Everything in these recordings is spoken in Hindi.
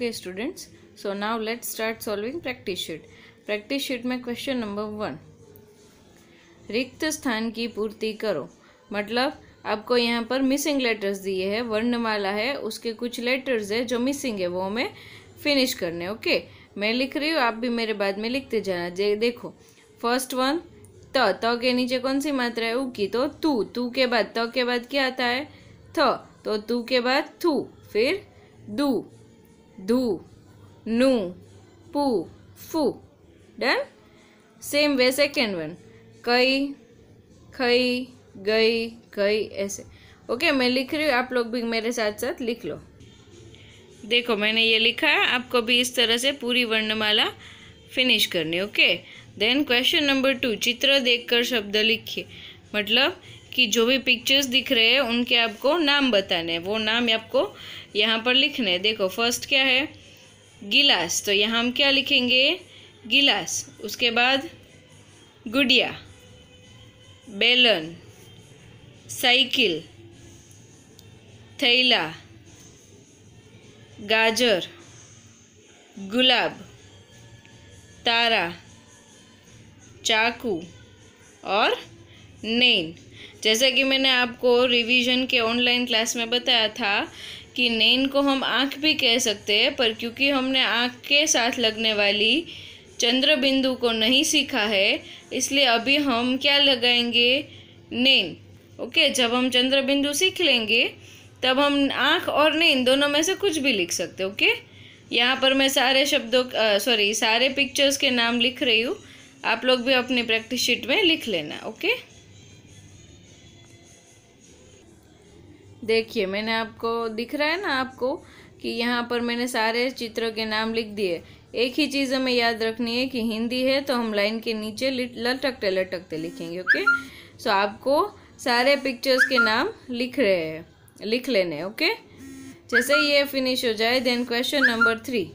Okay students so now let's start solving practice sheet practice sheet में क्वेश्चन नंबर वन रिक्त स्थान की पूर्ति करो मतलब आपको यहाँ पर मिसिंग लेटर्स दिए हैं वर्णमाला है उसके कुछ लेटर्स है जो मिसिंग है वो हमें फिनिश करने ओके okay? मैं लिख रही हूँ आप भी मेरे बाद में लिखते जाना जे देखो फर्स्ट वन त त के नीचे कौन सी मात्रा है की तो तू तू के बाद त के बाद क्या आता है थ तो तू के बाद थू फिर दू धू नू pu फू done same way second one कई खई गई गई ऐसे ओके मैं लिख रही हूँ आप लोग भी मेरे साथ साथ लिख लो देखो मैंने ये लिखा है आपको भी इस तरह से पूरी वर्णमाला फिनिश करनी okay then question number two चित्र देखकर शब्द लिखिए मतलब कि जो भी पिक्चर्स दिख रहे हैं उनके आपको नाम बताने वो नाम आपको यहाँ पर लिखने देखो फर्स्ट क्या है गिलास तो यहाँ हम क्या लिखेंगे गिलास उसके बाद गुड़िया बेलन साइकिल थैला गाजर गुलाब तारा चाकू और नैन जैसा कि मैंने आपको रिवीजन के ऑनलाइन क्लास में बताया था कि नैन को हम आँख भी कह सकते हैं पर क्योंकि हमने आँख के साथ लगने वाली चंद्र बिंदु को नहीं सीखा है इसलिए अभी हम क्या लगाएंगे नैन ओके जब हम चंद्र बिंदु सीख लेंगे तब हम आँख और नैन दोनों में से कुछ भी लिख सकते ओके यहाँ पर मैं सारे शब्दों सॉरी सारे पिक्चर्स के नाम लिख रही हूँ आप लोग भी अपनी प्रैक्टिस शीट में लिख लेना ओके देखिए मैंने आपको दिख रहा है ना आपको कि यहाँ पर मैंने सारे चित्र के नाम लिख दिए एक ही चीज़ हमें याद रखनी है कि हिंदी है तो हम लाइन के नीचे लटकते लटकते लिखेंगे ओके सो आपको सारे पिक्चर्स के नाम लिख रहे हैं लिख लेने ओके जैसे ये फिनिश हो जाए देन क्वेश्चन नंबर थ्री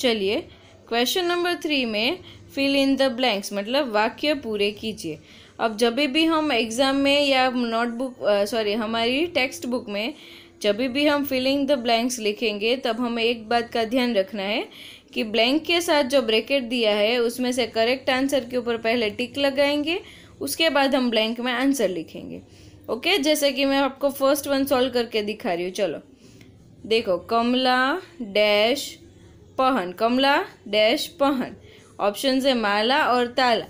चलिए क्वेश्चन नंबर थ्री में फिल इन द ब्लैंक्स मतलब वाक्य पूरे कीजिए अब जब भी हम एग्ज़ाम में या नोटबुक सॉरी हमारी टेक्स्ट बुक में जब भी हम फिलिंग द ब्लैंक्स लिखेंगे तब हमें एक बात का ध्यान रखना है कि ब्लैंक के साथ जो ब्रैकेट दिया है उसमें से करेक्ट आंसर के ऊपर पहले टिक लगाएंगे उसके बाद हम ब्लैंक में आंसर लिखेंगे ओके जैसे कि मैं आपको फर्स्ट वन सॉल्व करके दिखा रही हूँ चलो देखो कमला डैश पहन कमला डैश पहन ऑप्शन है माला और ताला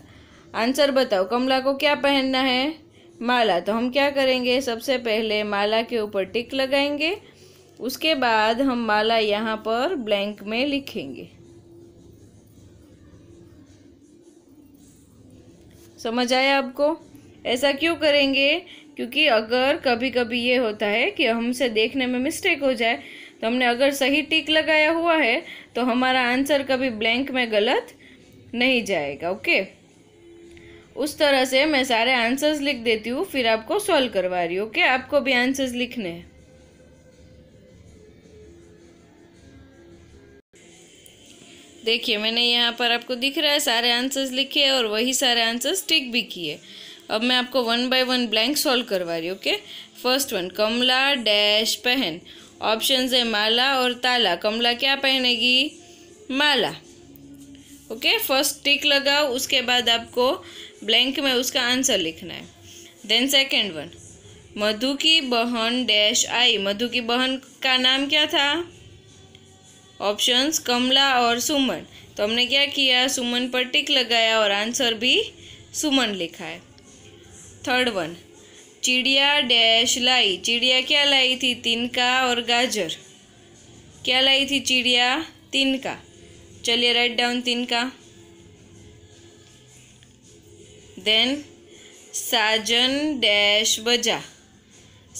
आंसर बताओ कमला को क्या पहनना है माला तो हम क्या करेंगे सबसे पहले माला के ऊपर टिक लगाएंगे उसके बाद हम माला यहाँ पर ब्लैंक में लिखेंगे समझ आया आपको ऐसा क्यों करेंगे क्योंकि अगर कभी कभी ये होता है कि हमसे देखने में मिस्टेक हो जाए तो हमने अगर सही टिक लगाया हुआ है तो हमारा आंसर कभी ब्लैंक में गलत नहीं जाएगा ओके उस तरह से मैं सारे आंसर्स लिख देती हूँ फिर आपको सॉल्व करवा रही हूँ ओके आपको भी आंसर्स लिखने हैं देखिए मैंने यहाँ पर आपको दिख रहा है सारे आंसर्स लिखे और वही सारे आंसर्स टिक भी किए अब मैं आपको one by one blank solve करवा रही हूँ okay first one Kamla dash पहन ऑप्शन है माला और ताला कमला क्या पहनेगी माला ओके फर्स्ट टिक लगाओ उसके बाद आपको ब्लैंक में उसका आंसर लिखना है देन सेकेंड वन मधु की बहन डैश आई मधु की बहन का नाम क्या था ऑप्शंस कमला और सुमन तो हमने क्या किया सुमन पर टिक लगाया और आंसर भी सुमन लिखा है थर्ड वन चिड़िया डैश लाई चिड़िया क्या लाई थी तिनका और गाजर क्या लाई थी चिड़िया तिनका चलिए राइट डाउन तिनका देन साजन डैश बजा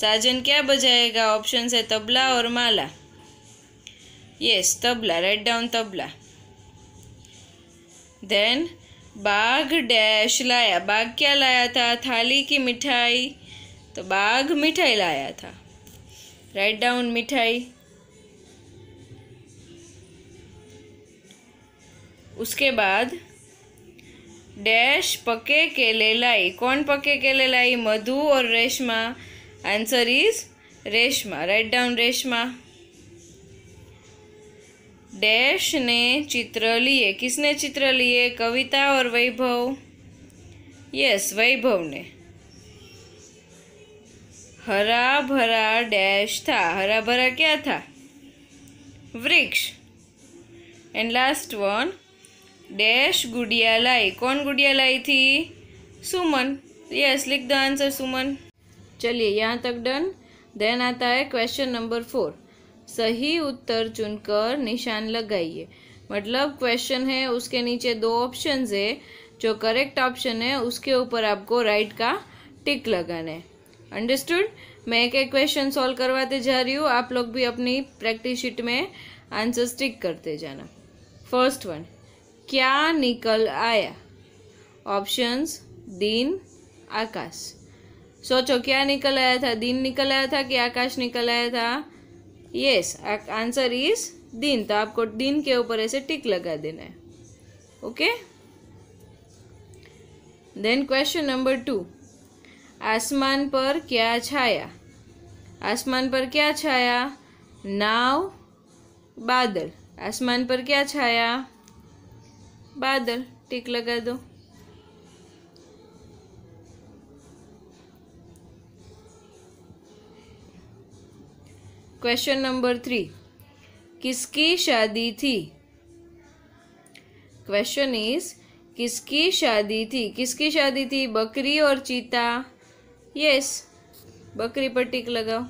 साजन क्या बजाएगा ऑप्शन है तबला और माला यस तबला राइट डाउन तबला देन बाघ डैश लाया बाघ क्या लाया था थाली की मिठाई तो बाघ मिठाई लाया था राइट डाउन मिठाई उसके बाद डैश पके केलेलाई कौन पके केलेलाई मधु और Reshma answer is Reshma write down Reshma dash ने चित्र लिए किसने चित्र लिए कविता और वैभव यस वैभव ने हरा भरा डैश था हरा भरा क्या था वृक्ष एंड लास्ट वन डैश गुड़िया लाई कौन गुड़िया लाई थी सुमन यस लिख द आंसर सुमन चलिए यहाँ तक डन देन आता है क्वेश्चन नंबर फोर सही उत्तर चुनकर निशान लगाइए मतलब क्वेश्चन है उसके नीचे दो ऑप्शन है जो करेक्ट ऑप्शन है उसके ऊपर आपको राइट का टिक लगाना है अंडरस्टूड मैं एक एक क्वेश्चन सॉल्व करवाते जा रही हूँ आप लोग भी अपनी प्रैक्टिस शीट में आंसर्स टिक करते जाना फर्स्ट वन क्या निकल आया ऑप्शंस दिन आकाश सोचो क्या निकल आया था दिन निकल आया था कि आकाश निकल आया था यस आंसर इज दिन तो आपको दिन के ऊपर ऐसे टिक लगा देना है okay then question number two आसमान पर क्या छाया आसमान पर क्या छाया नाव बादल आसमान पर क्या छाया बादल टिक लगा दो क्वेश्चन नंबर थ्री किसकी शादी थी क्वेश्चन इज किसकी शादी थी किसकी शादी थी बकरी और चीता यस बकरी पर टिक लगाओ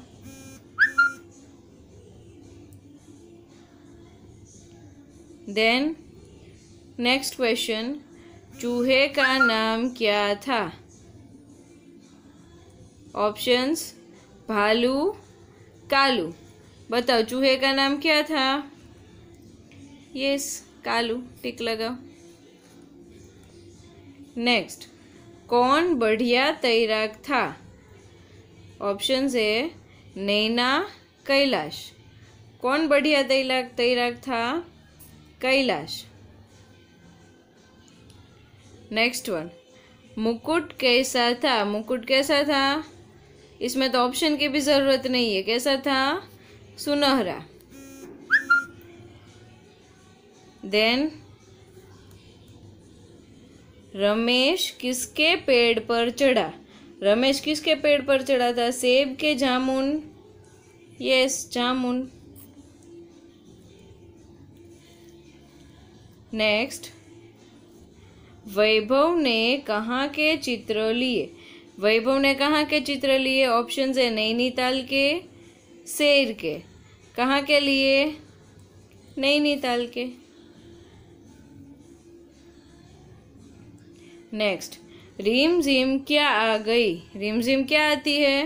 देन नेक्स्ट क्वेश्चन चूहे का नाम क्या था ऑप्शंस भालू कालू बताओ चूहे का नाम क्या था यस कालू टिक लगाओ नेक्स्ट कौन बढ़िया तैराक था ऑप्शन है नैना कैलाश कौन बढ़िया तैराक तैराक था कैलाश नेक्स्ट वन मुकुट कैसा था मुकुट कैसा था इसमें तो ऑप्शन की भी ज़रूरत नहीं है कैसा था सुनहरा देन रमेश किसके पेड़ पर चढ़ा रमेश किसके पेड़ पर चढ़ा था सेब के जामुन यस जामुन नेक्स्ट वैभव ने कहा के चित्र लिए वैभव ने कहा के चित्र लिए ऑप्शन है नैनीताल के शेर के कहाँ के लिए नैनीताल के नेक्स्ट रिम झिम क्या आ गई रिम झिम क्या आती है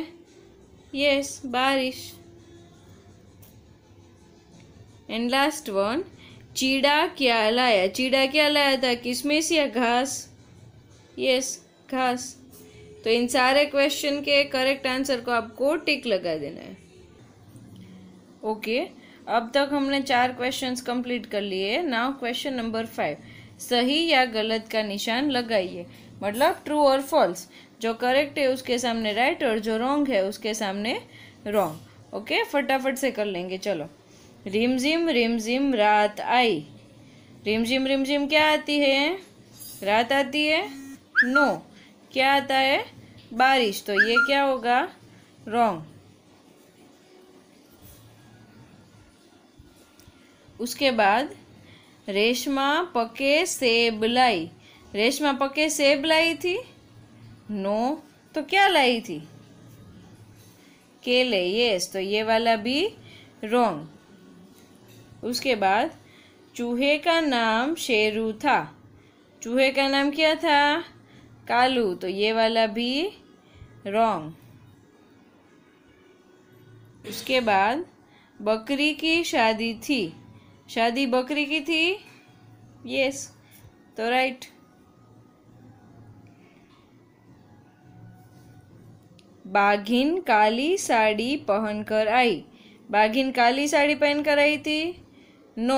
यस yes, बारिश एंड लास्ट वन चीड़ा क्या लाया चीड़ा क्या लाया था किशमिश या घास यस घास तो इन सारे क्वेश्चन के करेक्ट आंसर को आपको टिक लगा देना है ओके okay, अब तक हमने चार क्वेश्चंस कंप्लीट कर लिए नाउ क्वेश्चन नंबर फाइव सही या गलत का निशान लगाइए मतलब ट्रू और फॉल्स जो करेक्ट है उसके सामने राइट right, और जो रॉन्ग है उसके सामने रॉन्ग ओके okay, फटाफट से कर लेंगे चलो रिमझिम रिमझिम रात आई रिमझिम रिमझिम क्या आती है रात आती है नो क्या आता है बारिश तो ये क्या होगा रॉन्ग उसके बाद रेशमा पके सेब लाई रेशमा पके सेब लाई थी नो तो क्या लाई थी केले यस तो ये वाला भी रॉन्ग उसके बाद चूहे का नाम शेरू था चूहे का नाम क्या था कालू तो ये वाला भी रॉन्ग उसके बाद बकरी की शादी थी शादी बकरी की थी यस तो राइट बाघिन काली साड़ी पहनकर आई बाघिन काली साड़ी पहनकर आई थी नो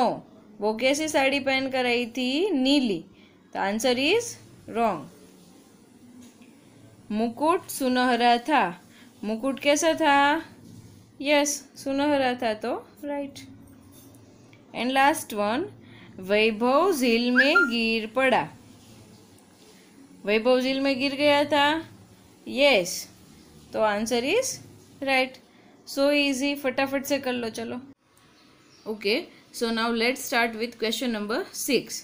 वो कैसी साड़ी पहन कर आई थी नीली तो आंसर इज रॉन्ग मुकुट सुनहरा था मुकुट कैसा था यस सुनहरा था तो right and last one Vaibhav झील में गिर पड़ा वैभव झील में गिर गया था यस तो answer is right so easy फटाफट से कर लो चलो okay okay. So now let start with question number six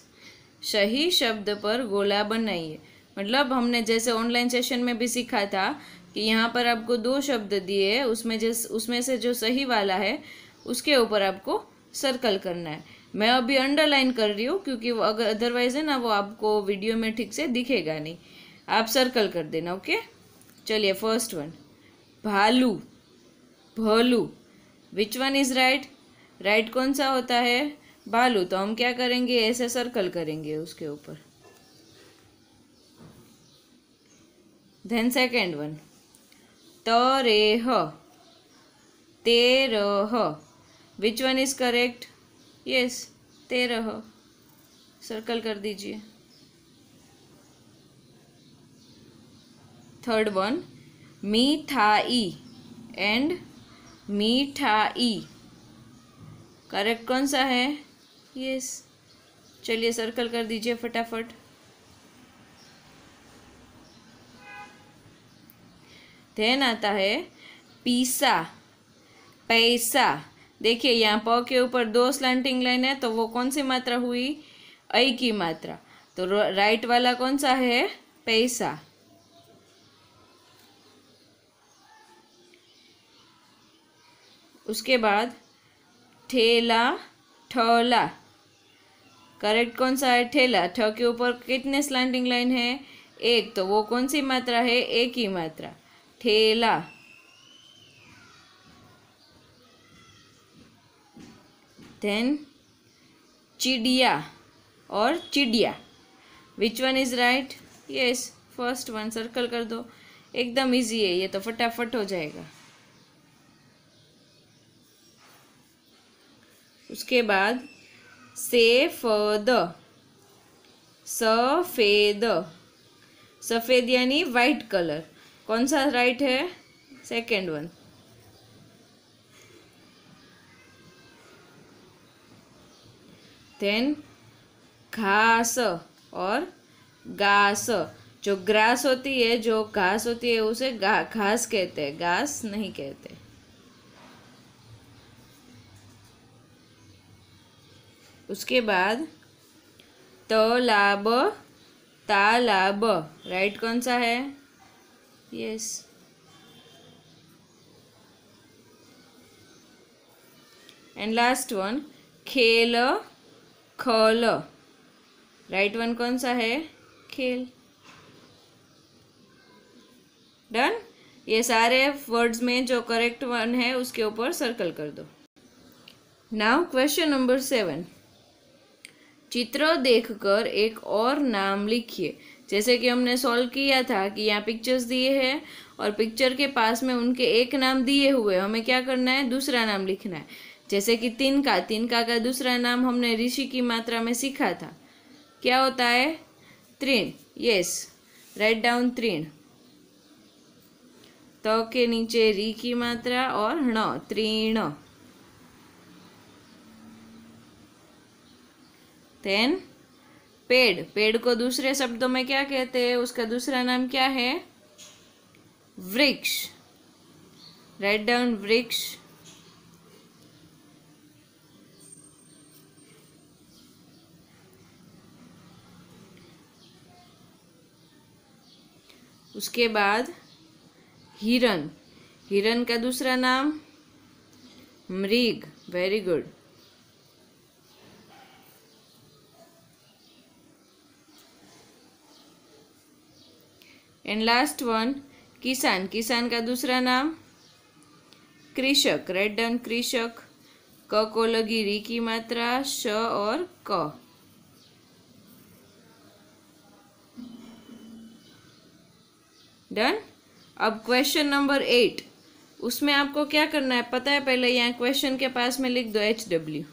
सही शब्द पर गोला बनाइए मतलब हमने जैसे ऑनलाइन सेशन में भी सीखा था कि यहाँ पर आपको दो शब्द दिए उसमें जिस उसमें से जो सही वाला है उसके ऊपर आपको सर्कल करना है मैं अभी अंडरलाइन कर रही हूँ क्योंकि वो अगर अदरवाइज है ना वो आपको वीडियो में ठीक से दिखेगा नहीं आप सर्कल कर देना ओके चलिए फर्स्ट वन भालू भालू which one is right right कौन सा होता है बालू तो हम क्या करेंगे ऐसे सर्कल करेंगे उसके ऊपर धन सेकेंड वन तरेह तेरह which one is correct yes तेरह सर्कल कर दीजिए थर्ड वन मीठाई एंड मीठाई करेक्ट कौन सा है ये चलिए सर्कल कर दीजिए फटाफट धैन आता है पीसा पैसा देखिए यहाँ प के ऊपर दो स्लैंटिंग लाइन है तो वो कौन सी मात्रा हुई ऐ की मात्रा तो राइट वाला कौन सा है पैसा उसके बाद ठेला ठोला करेक्ट कौन सा है ठेला ठ के ऊपर कितने स्लैंडिंग लाइन है एक तो वो कौन सी मात्रा है एक ही मात्रा ठेला देन चिड़िया और चिड़िया which one is right yes first one circle कर दो एकदम इजी है ये तो फटाफट हो जाएगा उसके बाद सेफद सफ़ेद सफ़ेद यानी वाइट कलर कौन सा राइट है सेकेंड वन देन घास और घास जो ग्रास होती है जो घास होती है उसे घास कहते हैं घास नहीं कहते उसके बाद तलाब तालाब राइट कौन सा है यस एंड लास्ट वन खेल खल राइट वन कौन सा है खेल डन ये सारे वर्ड्स में जो करेक्ट वन है उसके ऊपर सर्कल कर दो नाउ क्वेश्चन नंबर सेवन चित्र देखकर एक और नाम लिखिए जैसे कि हमने सॉल्व किया था कि यहाँ पिक्चर्स दिए हैं और पिक्चर के पास में उनके एक नाम दिए हुए हमें क्या करना है दूसरा नाम लिखना है जैसे कि तिनका तिनका का दूसरा नाम हमने ऋषि की मात्रा में सीखा था क्या होता है त्रिण यस राइट डाउन त्रिण त तो के नीचे री की मात्रा और ण त्रिण देन पेड़ पेड़ को दूसरे शब्दों में क्या कहते हैं उसका दूसरा नाम क्या है वृक्ष राइट डाउन वृक्ष उसके बाद हिरन हिरन का दूसरा नाम मृग very good and last one किसान किसान का दूसरा नाम कृषक राइट डाउन कृषक क को लगी री की मात्रा श और क डन अब क्वेश्चन नंबर एट उसमें आपको क्या करना है पता है पहले यहाँ क्वेश्चन के पास में लिख दो एच डब्ल्यू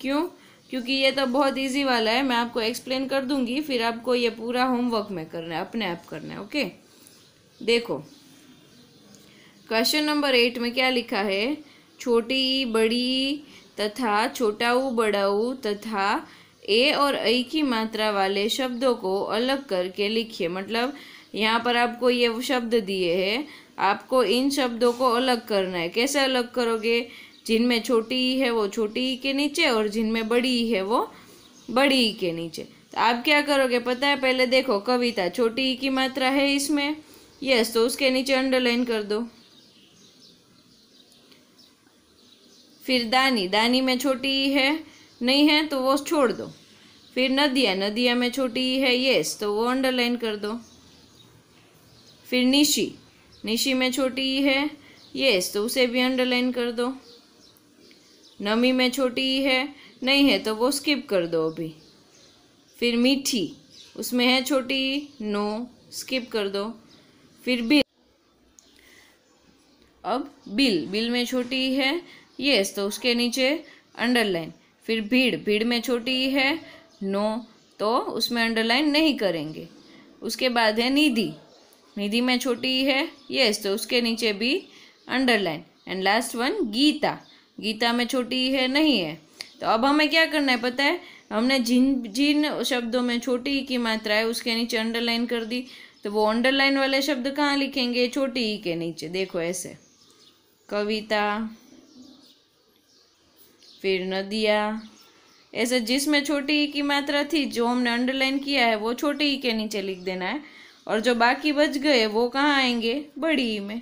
क्यों क्योंकि ये तो बहुत ईजी वाला है मैं आपको एक्सप्लेन कर दूंगी फिर आपको ये पूरा होमवर्क में करना है अपने आप करना है ओके देखो क्वेश्चन नंबर एट में क्या लिखा है छोटी बड़ी तथा छोटाऊ बड़ाऊ तथा ए और ऐ की मात्रा वाले शब्दों को अलग करके लिखिए मतलब यहाँ पर आपको ये शब्द दिए हैं आपको इन शब्दों को अलग करना है कैसे अलग करोगे जिनमें छोटी ई है वो छोटी ई के नीचे और जिनमें बड़ी ई है वो बड़ी ई के नीचे तो आप क्या करोगे पता है पहले देखो कविता छोटी ई की मात्रा है इसमें यस तो उसके नीचे अंडरलाइन कर दो फिर दानी दानी में छोटी ई है नहीं है तो वो छोड़ दो फिर नदिया नदिया में छोटी ई है यस तो वो अंडरलाइन कर दो फिर निशी निशी में छोटी ई है यस तो उसे भी अंडरलाइन कर दो नमी में छोटी ई है नहीं है तो वो स्किप कर दो अभी फिर मीठी उसमें है छोटी ई नो स्किप कर दो फिर बिल अब बिल बिल में छोटी ई है यस तो उसके नीचे अंडरलाइन फिर भीड़ भीड़ में छोटी ई है नो तो उसमें अंडरलाइन नहीं करेंगे उसके बाद है निधि निधि में छोटी ई है येस तो उसके नीचे भी underline and last one Geeta Geeta में छोटी है नहीं है तो अब हमें क्या करना है पता है हमने जिन जिन शब्दों में छोटी की मात्रा है उसके नीचे अंडरलाइन कर दी तो वो अंडरलाइन वाले शब्द कहाँ लिखेंगे छोटी ई के नीचे देखो ऐसे कविता फिर नदिया ऐसे जिसमें छोटी ई की मात्रा थी जो हमने अंडरलाइन किया है वो छोटी ई के नीचे लिख देना है और जो बाकी बच गए वो कहाँ आएंगे बड़ी ई में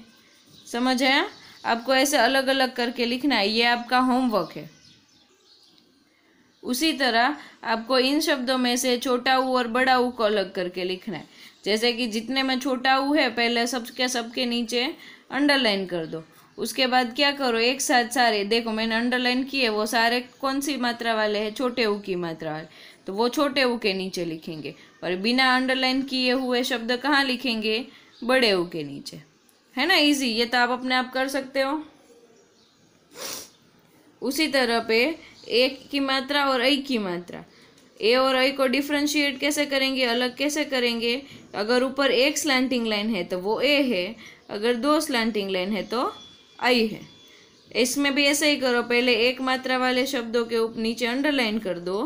समझ आया आपको ऐसे अलग अलग करके लिखना है ये आपका होमवर्क है उसी तरह आपको इन शब्दों में से छोटा ऊ और बड़ा ऊ को अलग करके लिखना है जैसे कि जितने में छोटा ऊ है पहले सबके सबके नीचे अंडरलाइन कर दो उसके बाद क्या करो एक साथ सारे देखो मैंने अंडरलाइन किए वो सारे कौन सी मात्रा वाले हैं छोटे ऊ की मात्रा वाले तो वो छोटे ऊ के नीचे लिखेंगे और बिना अंडरलाइन किए हुए शब्द कहाँ लिखेंगे बड़े ऊ के नीचे है ना इजी ये तो आप अपने आप कर सकते हो उसी तरह पे एक की मात्रा और आई की मात्रा ए और आई को डिफ्रेंशिएट कैसे करेंगे अलग कैसे करेंगे अगर ऊपर एक स्लैंटिंग लाइन है तो वो ए है अगर दो स्लैंटिंग लाइन है तो आई है इसमें भी ऐसे ही करो पहले एक मात्रा वाले शब्दों के ऊपर नीचे अंडरलाइन कर दो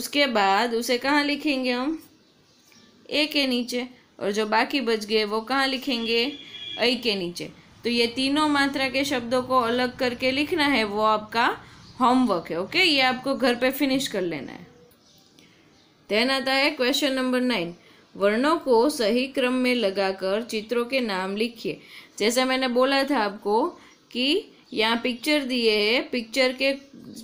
उसके बाद उसे कहाँ लिखेंगे हम ए के नीचे और जो बाकी बच गए वो कहाँ लिखेंगे ऐ के नीचे तो ये तीनों मात्रा के शब्दों को अलग करके लिखना है वो आपका होमवर्क है ओके ये आपको घर पे फिनिश कर लेना है देन आता है क्वेश्चन नंबर नाइन वर्णों को सही क्रम में लगाकर चित्रों के नाम लिखिए जैसा मैंने बोला था आपको कि यहाँ पिक्चर दिए है पिक्चर के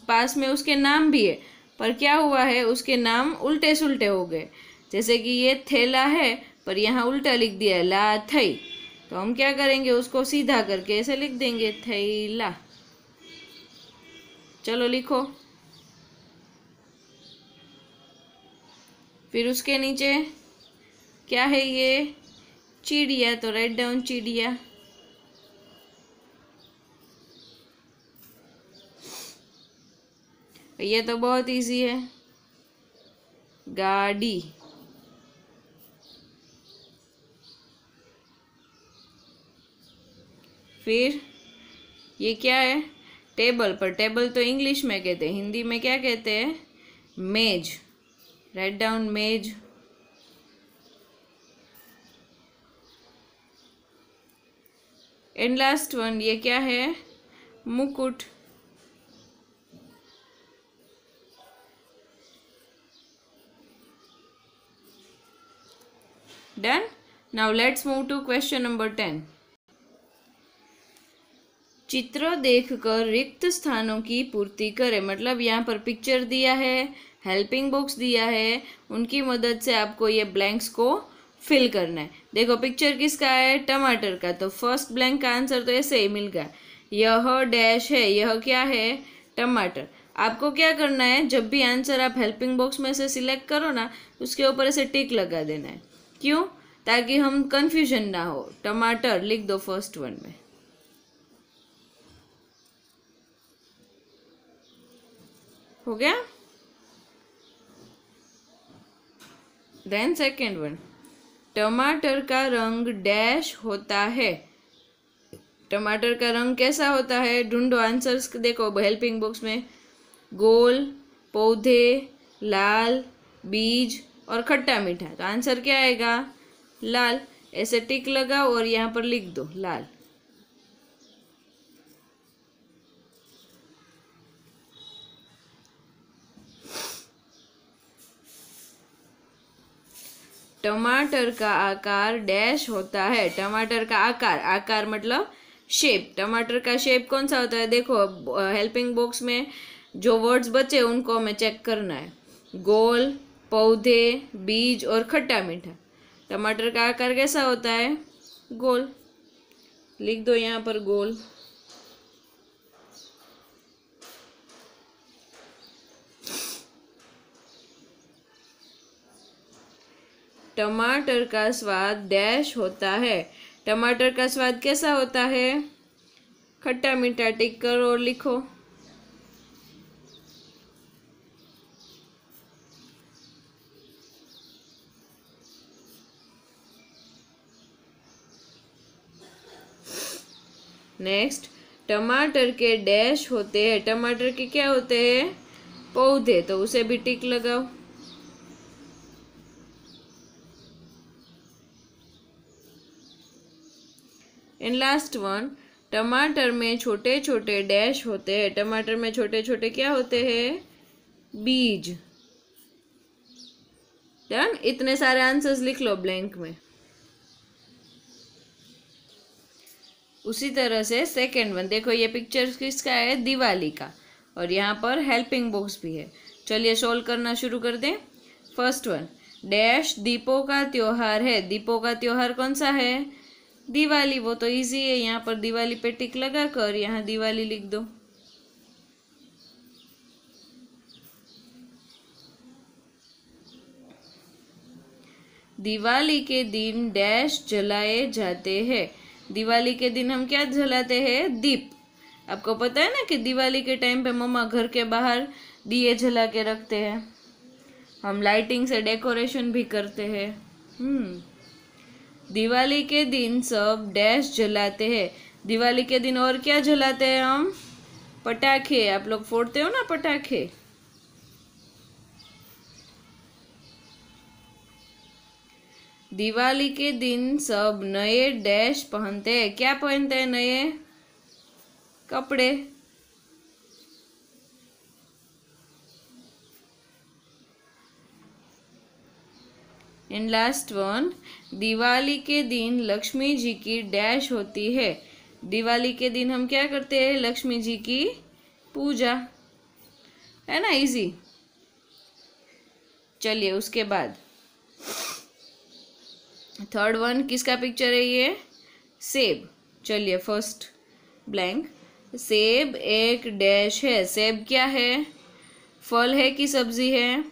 पास में उसके नाम भी है पर क्या हुआ है उसके नाम उल्टे सुलटे हो गए जैसे कि ये थैला है पर यहाँ उल्टा लिख दिया है ला थई तो हम क्या करेंगे उसको सीधा करके ऐसे लिख देंगे थैला चलो लिखो फिर उसके नीचे क्या है ये चिड़िया तो राइट डाउन चिड़िया ये तो बहुत इजी है गाड़ी फिर ये क्या है टेबल पर टेबल तो इंग्लिश में कहते हैं हिंदी में क्या कहते हैं मेज राइट डाउन मेज एंड लास्ट वन ये क्या है मुकुट done now let's move to question number ten चित्र देखकर रिक्त स्थानों की पूर्ति करें मतलब यहाँ पर पिक्चर दिया है हेल्पिंग बुक्स दिया है उनकी मदद से आपको ये ब्लैंक्स को फिल करना है देखो पिक्चर किसका है टमाटर का तो फर्स्ट ब्लैंक का आंसर तो ऐसे ही मिल गया यह डैश है यह क्या है टमाटर आपको क्या करना है जब भी आंसर आप हेल्पिंग बॉक्स में से सिलेक्ट करो ना उसके ऊपर ऐसे टिक लगा देना है क्यों ताकि हम कंफ्यूजन ना हो टमाटर लिख दो फर्स्ट वन में हो गया देन सेकेंड वन टमाटर का रंग डैश होता है टमाटर का रंग कैसा होता है ढूंढो आंसर्स देखो हेल्पिंग बुक्स में गोल पौधे लाल बीज और खट्टा मीठा तो आंसर क्या आएगा लाल ऐसे टिक लगाओ और यहाँ पर लिख दो लाल टमाटर का आकार डैश होता है टमाटर का आकार आकार मतलब शेप टमाटर का शेप कौन सा होता है देखो हेल्पिंग बॉक्स में जो वर्ड्स बचे उनको हमें चेक करना है गोल पौधे बीज और खट्टा मीठा टमाटर का आकार कैसा होता है गोल लिख दो यहाँ पर गोल टमाटर का स्वाद डैश होता है टमाटर का स्वाद कैसा होता है खट्टा मीठा टिक करो और लिखो नेक्स्ट टमाटर के डैश होते हैं टमाटर के क्या होते हैं पौधे तो उसे भी टिक लगाओ एंड लास्ट वन टमाटर में छोटे छोटे डैश होते हैं टमाटर में छोटे छोटे क्या होते हैं बीज डन इतने सारे आंसर्स लिख लो ब्लैंक में उसी तरह से सेकेंड वन देखो ये पिक्चर किसका है दिवाली का और यहाँ पर हेल्पिंग बॉक्स भी है चलिए सोल्व करना शुरू कर दें फर्स्ट वन डैश दीपों का त्यौहार है दीपों का त्यौहार कौन सा है दिवाली वो तो इजी है यहाँ पर दिवाली पे टिक लगा कर यहाँ दिवाली लिख दो दिवाली के दिन डैश जलाए जाते हैं दिवाली के दिन हम क्या जलाते हैं दीप आपको पता है ना कि दिवाली के टाइम पे मम्मा घर के बाहर दिए जला के रखते हैं हम लाइटिंग से डेकोरेशन भी करते हैं हम्म दिवाली के दिन सब डैश जलाते हैं दिवाली के दिन और क्या जलाते हैं हम पटाखे आप लोग फोड़ते हो ना पटाखे दिवाली के दिन सब नए डैश पहनते हैं क्या पहनते हैं नए कपड़े एंड लास्ट वन दिवाली के दिन लक्ष्मी जी की डैश होती है दिवाली के दिन हम क्या करते हैं लक्ष्मी जी की पूजा है ना इजी चलिए उसके बाद थर्ड वन किसका पिक्चर है ये सेब चलिए फर्स्ट ब्लैंक सेब एक डैश है सेब क्या है फल है कि सब्जी है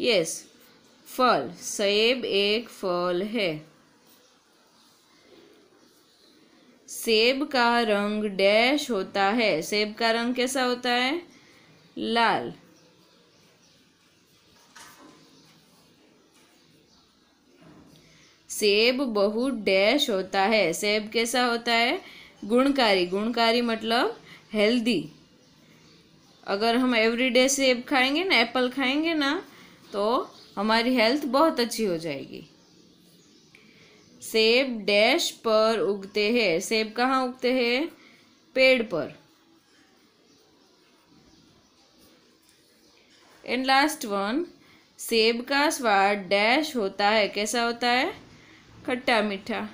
यस फल सेब एक फल है सेब का रंग डैश होता है सेब का रंग कैसा होता है लाल सेब बहुत डैश होता है सेब कैसा होता है गुणकारी गुणकारी मतलब हेल्दी अगर हम एवरीडे सेब खाएंगे ना एप्पल खाएंगे ना तो हमारी हेल्थ बहुत अच्छी हो जाएगी सेब डैश पर उगते हैं सेब कहाँ उगते हैं पेड़ पर एंड लास्ट वन सेब का स्वाद डैश होता है कैसा होता है खट्टा मीठा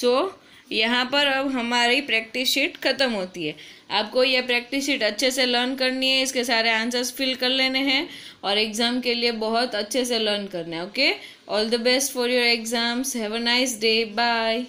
सो so, यहाँ पर अब हमारी प्रैक्टिस शीट ख़त्म होती है आपको यह प्रैक्टिस शीट अच्छे से लर्न करनी है इसके सारे आंसर्स फिल कर लेने हैं और एग्ज़ाम के लिए बहुत अच्छे से लर्न करना है okay all the best for your exams have a nice day bye